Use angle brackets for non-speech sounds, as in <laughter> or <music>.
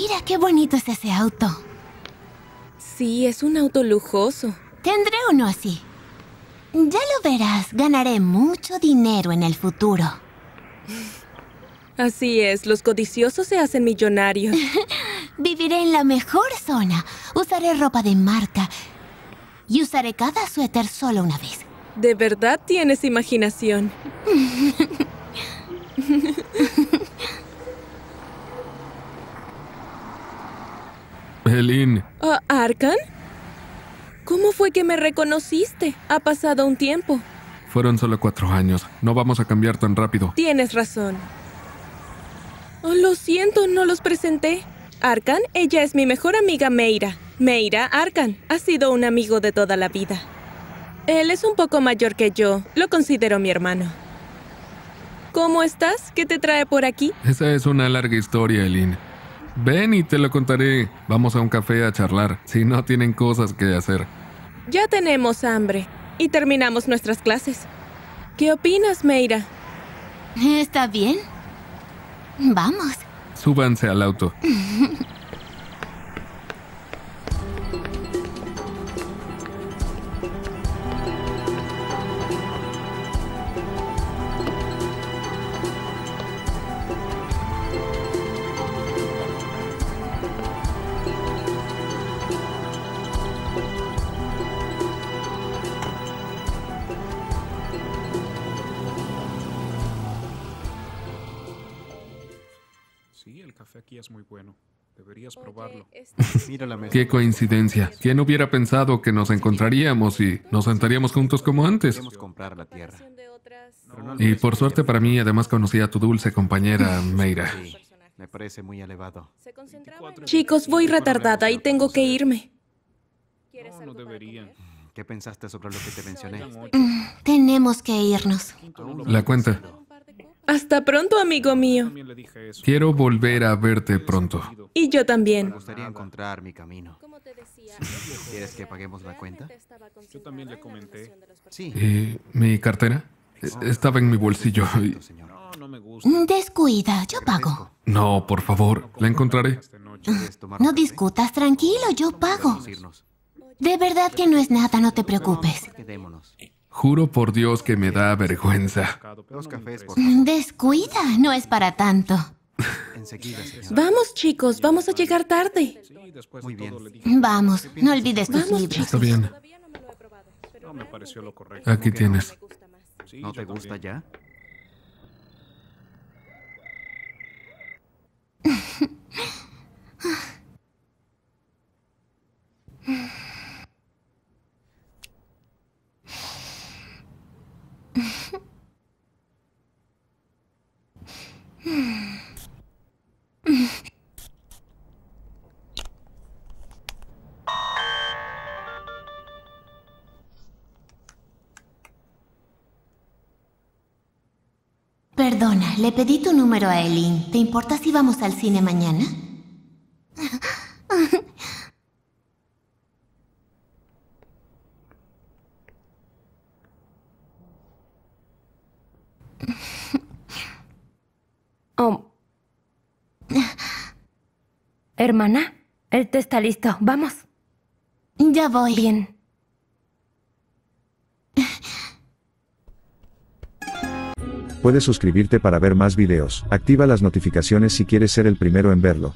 Mira qué bonito es ese auto. Sí, es un auto lujoso. Tendré uno así. Ya lo verás, ganaré mucho dinero en el futuro. <laughs> Así es, los codiciosos se hacen millonarios. <laughs> Viviré en la mejor zona. Usaré ropa de marca. Y usaré cada suéter solo una vez. De verdad tienes imaginación. <laughs> Elin, ¿Arkan? ¿Cómo fue que me reconociste? Ha pasado un tiempo. Fueron solo cuatro años. No vamos a cambiar tan rápido. Tienes razón. Oh, lo siento, no los presenté. Arkhan, ella es mi mejor amiga Meira. Meira Arkhan. ha sido un amigo de toda la vida. Él es un poco mayor que yo. Lo considero mi hermano. ¿Cómo estás? ¿Qué te trae por aquí? Esa es una larga historia, Eileen. Ven y te lo contaré. Vamos a un café a charlar, si no tienen cosas que hacer. Ya tenemos hambre y terminamos nuestras clases. ¿Qué opinas, Meira? Está bien. Vamos. Súbanse al auto. <laughs> Sí, el café aquí es muy bueno. Deberías probarlo. Este <laughs> Qué coincidencia. ¿Quién hubiera pensado que nos encontraríamos y nos sentaríamos juntos como antes? la Y por suerte para mí, además conocí a tu dulce compañera Meira. elevado. Chicos, voy retardada y tengo que irme. Mm, ¿Qué pensaste sobre lo que te mencioné? Mm, tenemos que irnos. La cuenta. Hasta pronto, amigo mío. Quiero volver a verte pronto. Y yo también. Me mi eh, ¿Mi cartera? E, estaba en mi bolsillo. Descuida, yo pago. No, por favor, la encontraré. No discutas, tranquilo, yo pago. De verdad que no es nada, no te preocupes. Juro por Dios que me da vergüenza. Descuida, no es para tanto. Vamos, chicos, vamos a llegar tarde. Muy bien. Vamos, no olvides tus libros. Está bien. Aquí tienes. ¿No te gusta ya? Perdona, le pedí tu número a Elin. ¿Te importa si vamos al cine mañana? <laughs> Oh. Hermana, el té está listo. Vamos. Ya voy. Bien. Puedes suscribirte para ver más videos. Activa las notificaciones si quieres ser el primero en verlo.